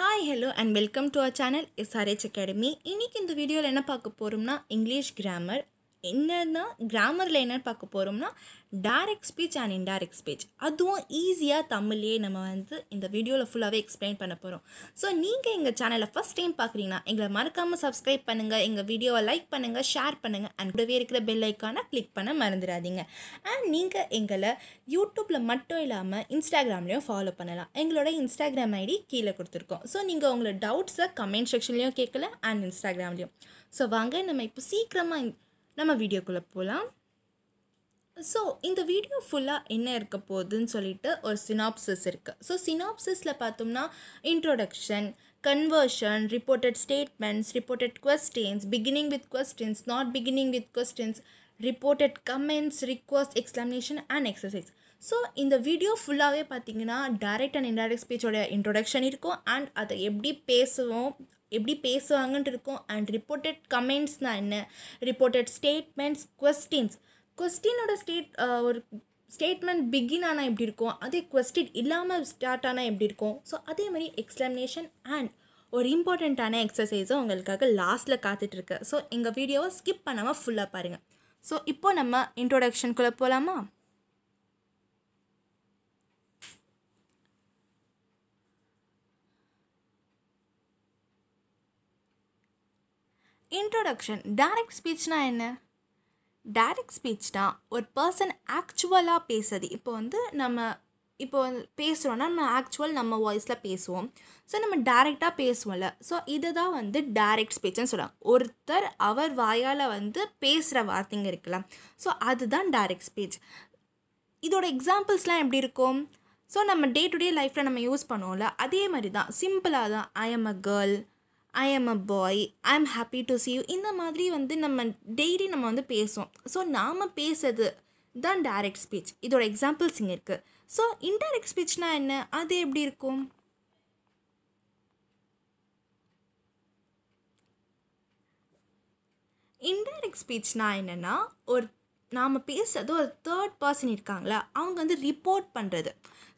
hi hello and welcome to our channel SRH academy இன்றைக்கி இந்த வீடியோவில் என்ன பார்க்க போகிறோம்னா இங்கிலீஷ் கிராமர் என்னன்னா கிராமரில் என்னென்னு பார்க்க போகிறோம்னா direct speech and indirect speech அதுவும் ஈஸியாக தமிழ்லேயே நம்ம வந்து இந்த வீடியோவில் ஃபுல்லாகவே எக்ஸ்பிளைன் பண்ண போகிறோம் ஸோ நீங்கள் எங்கள் சேனலை ஃபஸ்ட் டைம் பார்க்குறீங்கன்னா எங்களை மறக்காமல் சப்ஸ்கிரைப் பண்ணுங்கள் எங்கள் வீடியோவை லைக் பண்ணுங்கள் ஷேர் பண்ணுங்கள் அண்ட் கூடவே இருக்கிற பெல் ஐக்கானை கிளிக் பண்ண மறந்துடாதீங்க அண்ட் நீங்கள் எங்களை யூடியூப்பில் மட்டும் இல்லாமல் இன்ஸ்டாகிராம்லேயும் ஃபாலோ பண்ணலாம் எங்களோட இன்ஸ்டாகிராம் ஐடி கீழே கொடுத்துருக்கோம் ஸோ நீங்கள் உங்களோட டவுட்ஸை கமெண்ட் செக்ஷன்லேயும் கேட்கல அண்ட் இன்ஸ்டாகிராம்லேயும் ஸோ வாங்க நம்ம இப்போ சீக்கிரமாக நம்ம வீடியோக்குள்ளே போகலாம் ஸோ இந்த வீடியோ ஃபுல்லாக என்ன இருக்க போகுதுன்னு சொல்லிட்டு ஒரு சினாப்சிஸ் இருக்குது ஸோ சினாப்சிஸில் பார்த்தோம்னா introduction conversion reported statements reported questions beginning with questions not beginning with questions reported commands request explanation and exercise so இந்த வீடியோ ஃபுல்லாகவே பார்த்தீங்கன்னா டைரக்ட் அண்ட் இன்டைரக்ட் ஸ்பீச்சோடைய இன்ட்ரொடக்ஷன் இருக்கும் அண்ட் அதை எப்படி பேசுவோம் எப்படி பேசுவாங்கன்ட்டு இருக்கும் அண்ட் ரிப்போர்ட்டட் கமெண்ட்ஸ்னா என்ன ரிப்போர்ட்டட் ஸ்டேட்மெண்ட்ஸ் கொஸ்டின்ஸ் கொஸ்டினோட ஸ்டேட் ஒரு ஸ்டேட்மெண்ட் பிகின் ஆனால் எப்படி இருக்கும் அதே கொஸ்டின் இல்லாமல் ஸ்டார்ட் ஆனால் எப்படி இருக்கும் ஸோ அதே மாதிரி எக்ஸ்ப்ளனேஷன் அண்ட் ஒரு இம்பார்ட்டண்ட்டான எக்ஸசைஸும் உங்களுக்காக லாஸ்ட்டில் காத்துட்ருக்கு ஸோ எங்கள் வீடியோவை ஸ்கிப் பண்ணாமல் ஃபுல்லாக பாருங்கள் ஸோ இப்போ நம்ம இன்ட்ரோடக்ஷனுக்குள்ளே போகலாமா இன்ட்ரொடக்ஷன் டைரக்ட் ஸ்பீச்னா என்ன டைரக்ட் ஸ்பீச்னா ஒரு பர்சன் ஆக்சுவலாக பேசுறது இப்போ வந்து நம்ம இப்போ பேசுகிறோன்னா நம்ம ஆக்சுவல் நம்ம வாய்ஸில் பேசுவோம் ஸோ நம்ம டேரெக்டாக பேசுவோம்ல ஸோ இதை தான் வந்து டேரெக்ட் ஸ்பீச்னு சொல்கிறாங்க ஒருத்தர் அவர் வாயால் வந்து பேசுகிற வார்த்தைங்க இருக்கலாம் ஸோ அதுதான் டேரெக்ட் ஸ்பீச் இதோட எக்ஸாம்பிள்ஸ்லாம் எப்படி இருக்கும் ஸோ நம்ம டே டு டே லைஃப்பில் நம்ம யூஸ் பண்ணுவோம்ல அதே மாதிரி தான் சிம்பிளாக தான் I am a girl I am a boy I am happy to see you இந்த மாதிரி வந்து நம்ம டெய்லி நம்ம வந்து பேசுவோம் ஸோ நாம் பேசுறது தான் டைரக்ட் ஸ்பீச் இதோட எக்ஸாம்பிள்ஸ் இங்கே இருக்குது ஸோ இன்டைரக்ட் ஸ்பீச்னால் என்ன அது எப்படி இருக்கும் இன்டைரக்ட் ஸ்பீச்னால் என்னென்னா ஒரு நாம் பேசுறது ஒரு தேர்ட் பர்சன் இருக்காங்களா அவங்க வந்து ரிப்போர்ட் பண்ணுறது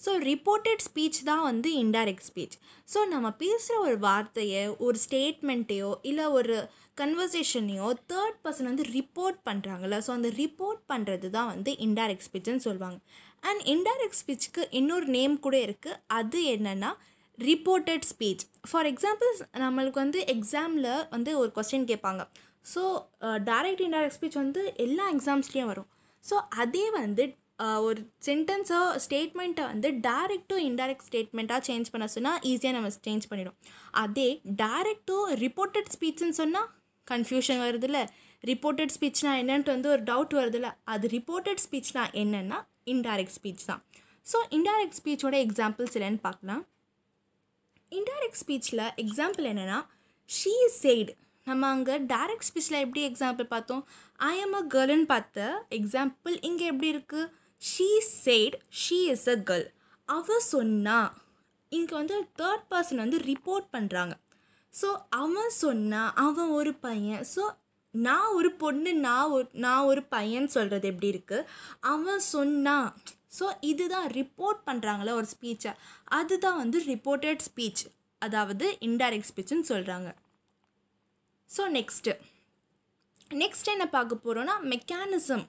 ஸோ ரிப்போர்ட்டட் ஸ்பீச் தான் வந்து இன்டைரக்ட் ஸ்பீச் ஸோ நம்ம பேசுகிற ஒரு வார்த்தையை ஒரு ஸ்டேட்மெண்ட்டையோ இல்லை ஒரு கன்வர்சேஷனையோ தேர்ட் பர்சன் வந்து ரிப்போர்ட் பண்ணுறாங்கள்ல ஸோ அந்த ரிப்போர்ட் பண்ணுறது தான் வந்து இன்டைரக்ட் ஸ்பீச்னு சொல்லுவாங்க அண்ட் இன்டைரக்ட் ஸ்பீச்சுக்கு இன்னொரு நேம் கூட இருக்குது அது என்னென்னா ரிப்போர்ட்டட் ஸ்பீச் ஃபார் எக்ஸாம்பிள் நம்மளுக்கு வந்து எக்ஸாமில் வந்து ஒரு கொஸ்டின் கேட்பாங்க ஸோ டைரக்ட் இன்டைரக்ட் ஸ்பீச் வந்து எல்லா எக்ஸாம்ஸ்லேயும் வரும் ஸோ அதே வந்து uh, ஒரு சென்டென்ஸோ ஸ்டேட்மெண்ட்டை வந்து டைரக்ட் டு இன்டைரக்ட் ஸ்டேட்மெண்ட்டாக சேஞ்ச் பண்ண சொன்னால் ஈஸியாக நம்ம சேஞ்ச் பண்ணிடும் அதே டைரக்ட் ரிப்போர்ட்டட் ஸ்பீச்னு சொன்னால் கன்ஃபியூஷன் வருதுல்ல ரிப்போர்ட்டட் ஸ்பீச்னா என்னன்ட்டு வந்து ஒரு டவுட் வருதுல்ல அது ரிப்போர்ட்டட் ஸ்பீச்னா என்னென்னா இன்டைரக்ட் ஸ்பீச் தான் ஸோ இன்டைரக்ட் ஸ்பீச்சோட எக்ஸாம்பிள்ஸ் இல்லைன்னு பார்க்கலாம் இன்டைரக்ட் ஸ்பீச்சில் எக்ஸாம்பிள் என்னென்னா ஷீ இஸ் சைடு நம்ம அங்கே டைரக்ட் ஸ்பீச்சில் எப்படி எக்ஸாம்பிள் பார்த்தோம் ஐ எம் அ கேர்ள்னு பார்த்த எக்ஸாம்பிள் இங்கே எப்படி இருக்குது she said she is a girl அவ சொன்னா இங்கே வந்து தேர்ட் பர்சன் வந்து ரிப்போர்ட் பண்ணுறாங்க ஸோ அவன் சொன்னா அவன் ஒரு பையன் ஸோ நான் ஒரு பொண்ணு நான் ஒரு நான் ஒரு பையன் சொல்கிறது எப்படி இருக்குது அவன் சொன்னா ஸோ இதுதான் ரிப்போர்ட் பண்ணுறாங்களே ஒரு ஸ்பீச்சை அதுதான் வந்து ரிப்போர்ட்டட் ஸ்பீச் அதாவது இன்டைரக்ட் ஸ்பீச்சுன்னு சொல்கிறாங்க ஸோ நெக்ஸ்ட்டு நெக்ஸ்ட் என்ன பார்க்க போகிறோன்னா மெக்கானிசம்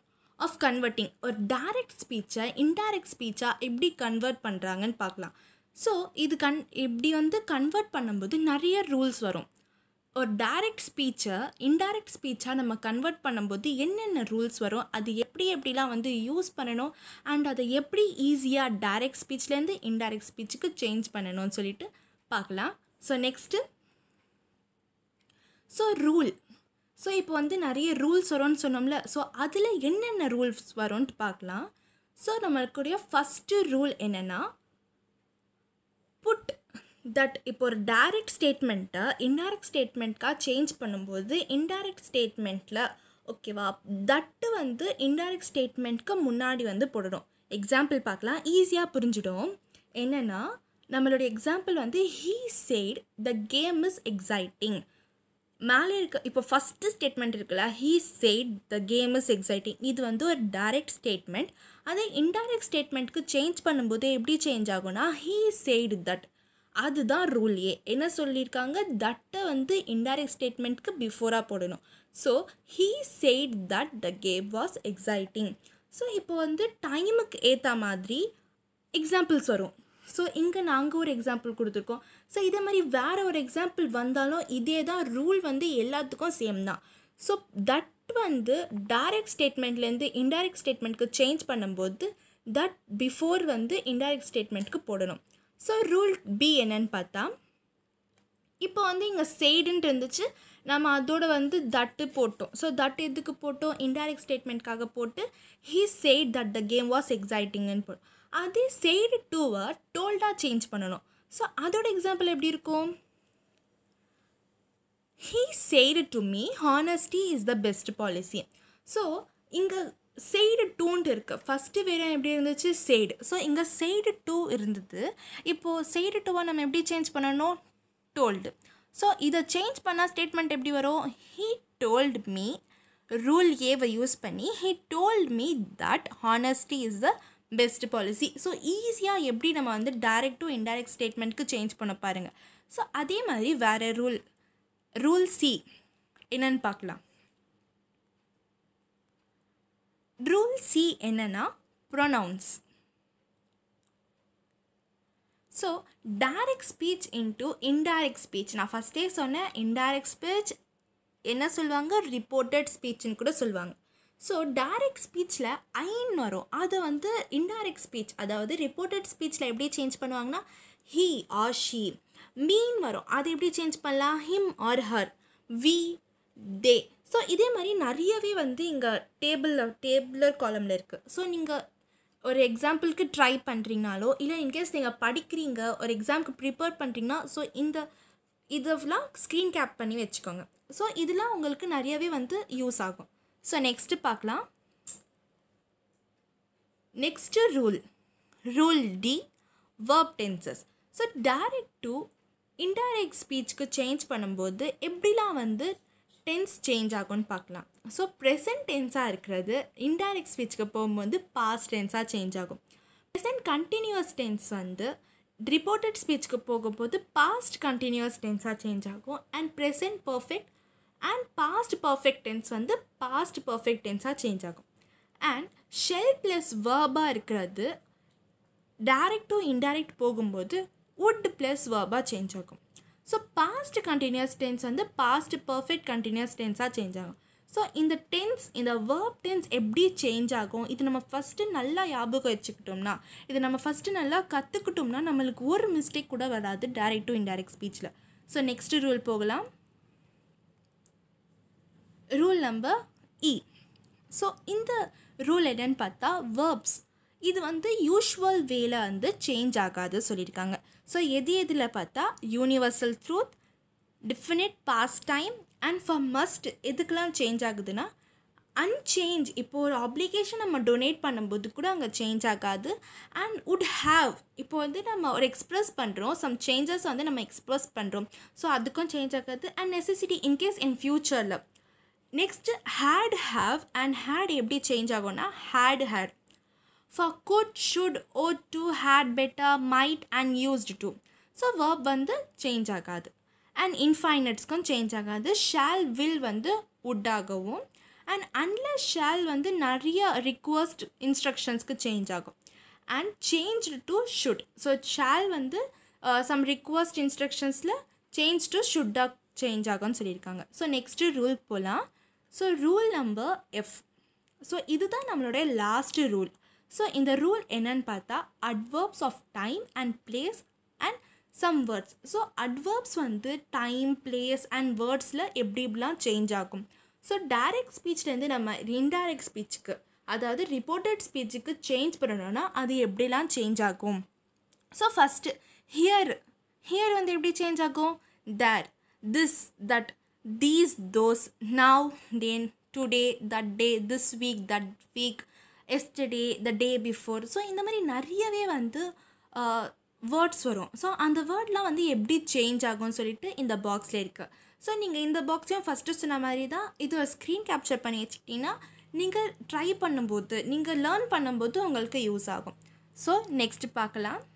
ஆஃப் கன்வெர்ட்டிங் ஒரு டைரக்ட் ஸ்பீச்சை இன்டைரக்ட் ஸ்பீச்சாக எப்படி கன்வெர்ட் பண்ணுறாங்கன்னு பார்க்கலாம் ஸோ இது கன் இப்படி வந்து கன்வெர்ட் பண்ணும்போது நிறைய ரூல்ஸ் வரும் ஒரு டைரக்ட் ஸ்பீச்சை இன்டைரக்ட் ஸ்பீச்சாக நம்ம கன்வெர்ட் பண்ணும்போது என்னென்ன ரூல்ஸ் வரும் அது எப்படி எப்படிலாம் வந்து யூஸ் பண்ணணும் அண்ட் அதை எப்படி ஈஸியாக டைரக்ட் ஸ்பீச்லேருந்து இன்டைரக்ட் ஸ்பீச்சுக்கு சேஞ்ச் பண்ணணும்னு சொல்லிட்டு பார்க்கலாம் so next so rule so இப்போ வந்து நிறைய ரூல்ஸ் வரும்னு சொன்னோம்ல ஸோ அதில் என்னென்ன ரூல்ஸ் வரும்ன்ட்டு பார்க்கலாம் ஸோ நம்மளுக்குடைய ஃபஸ்ட்டு ரூல் என்னென்னா புட் தட் இப்போ ஒரு டைரக்ட் ஸ்டேட்மெண்ட்டை இன்டைரக்ட் ஸ்டேட்மெண்ட்காக சேஞ்ச் பண்ணும்போது இன்டைரக்ட் ஸ்டேட்மெண்ட்டில் ஓகேவா தட்டு வந்து இன்டைரக்ட் ஸ்டேட்மெண்ட்க்கு முன்னாடி வந்து போடணும் எக்ஸாம்பிள் பார்க்கலாம் ஈஸியாக புரிஞ்சிடும் என்னென்னா நம்மளுடைய எக்ஸாம்பிள் வந்து he said the game is exciting மேலே இருக்க இப்போ ஃபஸ்ட்டு ஸ்டேட்மெண்ட் இருக்குல்ல he said the game is exciting இது வந்து ஒரு டைரக்ட் ஸ்டேட்மெண்ட் அதே இன்டைரக்ட் ஸ்டேட்மெண்ட்க்கு சேஞ்ச் பண்ணும்போது எப்படி சேஞ்ச் ஆகும்னா ஹீ செய்டு தட் அதுதான் ரூல் ஏ என்ன சொல்லியிருக்காங்க தட்டை வந்து இன்டைரக்ட் ஸ்டேட்மெண்ட்க்கு பிஃபோராக போடணும் so he said that the game was exciting so இப்போ வந்து டைமுக்கு ஏற்ற மாதிரி எக்ஸாம்பிள்ஸ் வரும் ஸோ இங்கே நாங்கள் ஒரு எக்ஸாம்பிள் கொடுத்துருக்கோம் ஸோ இதே மாதிரி வேறு ஒரு எக்ஸாம்பிள் வந்தாலும் இதே தான் ரூல் வந்து எல்லாத்துக்கும் சேம் தான் ஸோ தட் வந்து டைரக்ட் ஸ்டேட்மெண்ட்லேருந்து இன்டைரக்ட் ஸ்டேட்மெண்ட்க்கு சேஞ்ச் பண்ணும்போது தட் பிஃபோர் வந்து இன்டைரக்ட் ஸ்டேட்மெண்ட்க்கு போடணும் ஸோ ரூல் பி என்னன்னு பார்த்தா இப்போ வந்து இங்கே செய்டுன்ட்டு இருந்துச்சு நம்ம அதோட வந்து தட்டு போட்டோம் ஸோ தட்டு எதுக்கு போட்டோம் இன்டைரக்ட் ஸ்டேட்மெண்ட்காக போட்டு he said that the game was எக்ஸைட்டிங்னு போட்டோம் அதே சேடு டூவை டோல்டாக சேஞ்ச் பண்ணணும் ஸோ அதோட எக்ஸாம்பிள் எப்படி இருக்கும் he said to me honesty is the best policy so இங்கே சைடு டூன்ட்டு இருக்குது ஃபஸ்ட்டு வேரியன் எப்படி இருந்துச்சு சைடு ஸோ இங்கே சைடு டூ இருந்தது இப்போது சைடு டூவை நம்ம எப்படி சேஞ்ச் பண்ணணும் டோல்டு ஸோ இதை சேஞ்ச் பண்ணால் ஸ்டேட்மெண்ட் எப்படி வரும் ஹீ டோல்ட் மீ ரூல் ஏவை யூஸ் பண்ணி he told me that honesty is the best policy so ஈஸியாக எப்படி நம்ம வந்து டைரக்ட் டு இன்டைரக்ட் ஸ்டேட்மெண்ட்க்கு சேஞ்ச் பண்ண பாருங்கள் ஸோ அதே மாதிரி வேறு ரூல் ரூல் சி என்னன்னு பார்க்கலாம் ரூல் சி என்னென்னா pronouns so direct speech into indirect speech நான் ஃபஸ்ட்டே சொன்னேன் இன்டைரக்ட் ஸ்பீச் என்ன சொல்லுவாங்க ரிப்போர்ட்டட் ஸ்பீச்சுன்னு கூட சொல்லுவாங்க ஸோ டைரக்ட் ஸ்பீச்சில் ஐன் வரும் அதை வந்து இன்டைரக்ட் ஸ்பீச் அதாவது ரிப்போர்ட்டட் ஸ்பீச்சில் எப்படி சேஞ்ச் பண்ணுவாங்கன்னா ஹீ ஆர் ஷீ மீன் வரும் அதை எப்படி சேஞ்ச் பண்ணலாம் him or her we they so இதே மாதிரி நிறையவே வந்து இங்கே டேபிளில் டேபிளர் காலமில் இருக்குது ஸோ நீங்கள் ஒரு எக்ஸாம்பிளுக்கு ட்ரை பண்ணுறீங்கனாலோ இல்லை இன்கேஸ் நீங்கள் படிக்கிறீங்க ஒரு எக்ஸாம்க்கு ப்ரிப்பேர் பண்ணுறீங்கன்னா ஸோ இந்த இதெல்லாம் ஸ்க்ரீன் கேப் பண்ணி வச்சுக்கோங்க ஸோ இதெல்லாம் உங்களுக்கு நிறையவே வந்து யூஸ் ஆகும் ஸோ நெக்ஸ்ட்டு பார்க்கலாம் next rule rule D verb tenses so direct to indirect ஸ்பீச்சுக்கு சேஞ்ச் பண்ணும்போது எப்படிலாம் வந்து டென்ஸ் சேஞ்ச் ஆகும்னு பார்க்கலாம் ஸோ ப்ரெசென்ட் டென்ஸாக இருக்கிறது இன்டைரக்ட் ஸ்பீச்சுக்கு போகும்போது பாஸ்ட் டென்ஸாக சேஞ்ச் ஆகும் ப்ரெசென்ட் கண்டினியூஸ் டென்ஸ் வந்து ரிப்போர்ட்டட் ஸ்பீச்சுக்கு போகும்போது பாஸ்ட் கண்டினியூஸ் டென்ஸாக சேஞ்ச் ஆகும் and present perfect and past perfect tense வந்து பாஸ்ட் பர்ஃபெக்ட் டென்ஸாக சேஞ்ச் ஆகும் அண்ட் ஷெல் ப்ளஸ் வேர்பாக இருக்கிறது டைரக்ட் இன்டைரக்ட் போகும்போது வுட் ப்ளஸ் வேர்பாக சேஞ்ச் ஆகும் ஸோ பாஸ்ட் கண்டினியூஸ் டென்ஸ் வந்து பாஸ்ட் பர்ஃபெக்ட் கண்டினியூஸ் டென்ஸாக சேஞ்ச் ஆகும் ஸோ இந்த டென்ஸ் இந்த வேர்ப் டென்ஸ் எப்படி சேஞ்ச் ஆகும் இது நம்ம ஃபஸ்ட்டு நல்லா ஞாபகம் வச்சுக்கிட்டோம்னா இது நம்ம ஃபஸ்ட்டு நல்லா கற்றுக்கிட்டோம்னா நம்மளுக்கு ஒரு மிஸ்டேக் கூட வராது டேரெக்ட் டு இன்டைரக்ட் ஸ்பீச்சில் ஸோ நெக்ஸ்ட் ரூல் போகலாம் ரூல் நம்பர் இ ஸோ இந்த ரூல் என்னன்னு பார்த்தா வேர்ப்ஸ் இது வந்து யூஷுவல் வேல வந்து சேஞ்ச் ஆகாது சொல்லியிருக்காங்க ஸோ எது எதில் பார்த்தா universal truth definite past time and for must எதுக்கெலாம் சேஞ்ச் ஆகுதுன்னா அன்சேஞ்ச் இப்போது ஒரு அப்ளிகேஷன் நம்ம டொனேட் பண்ணும்போது கூட அங்கே சேஞ்ச் ஆகாது அண்ட் உட் ஹாவ் இப்போ வந்து நம்ம ஒரு எக்ஸ்ப்ரெஸ் பண்ணுறோம் சம் சேஞ்சஸ் வந்து நம்ம எக்ஸ்ப்ரெஸ் பண்ணுறோம் ஸோ அதுக்கும் சேஞ்ச் ஆகாது அண்ட் நெசசிட்டி இன்கேஸ் இன் ஃப்யூச்சரில் next had have and had எப்படி சேஞ்ச் ஆகும்னா had here for could should ought to had better might and used to so verb வந்து சேஞ்ச் ஆகாது அண்ட் இன்ஃபைனட்ஸ்க்கும் சேஞ்ச் ஆகாது ஷால் வில் வந்து would ஆகவும் and unless shall வந்து நிறைய ரிக்வஸ்ட் இன்ஸ்ட்ரக்ஷன்ஸ்க்கு சேஞ்ச் ஆகும் and change to should so shall வந்து சம் ரிக்வஸ்ட் இன்ஸ்ட்ரக்ஷன்ஸில் சேஞ்ச் டு ஷுட்டாக சேஞ்ச் ஆகும்னு சொல்லியிருக்காங்க ஸோ நெக்ஸ்ட்டு ரூல் போகலாம் so rule number F so இதுதான் நம்மளுடைய லாஸ்ட்டு ரூல் ஸோ இந்த ரூல் என்னன்னு பார்த்தா adverbs of time and place and some words so adverbs வந்து டைம் பிளேஸ் அண்ட் வேர்ட்ஸில் எப்படி இப்படிலாம் சேஞ்ச் ஆகும் ஸோ டைரக்ட் ஸ்பீச்லேருந்து நம்ம இன்டைரக்ட் ஸ்பீச்சுக்கு அதாவது ரிப்போர்ட்டட் ஸ்பீச்சுக்கு சேஞ்ச் பண்ணணும்னா அது எப்படிலாம் சேஞ்ச் ஆகும் ஸோ ஃபஸ்ட்டு ஹியர் ஹியர் வந்து எப்படி சேஞ்ச் ஆகும் there this that these, those, now, then, today that day this week that week yesterday the day before so இந்த மாதிரி நிறையவே வந்து வேர்ட்ஸ் uh, வரும் ஸோ அந்த வேர்ட்லாம் வந்து எப்படி சேஞ்ச் ஆகும்னு சொல்லிட்டு இந்த பாக்ஸில் இருக்குது ஸோ நீங்கள் இந்த பாக்ஸையும் ஃபஸ்ட்டு சொன்ன மாதிரி தான் இது ஒரு ஸ்க்ரீன் கேப்சர் பண்ணி வச்சுக்கிட்டிங்கன்னா நீங்கள் ட்ரை பண்ணும்போது நீங்கள் லேர்ன் பண்ணும்போது உங்களுக்கு யூஸ் ஆகும் ஸோ நெக்ஸ்ட் பார்க்கலாம்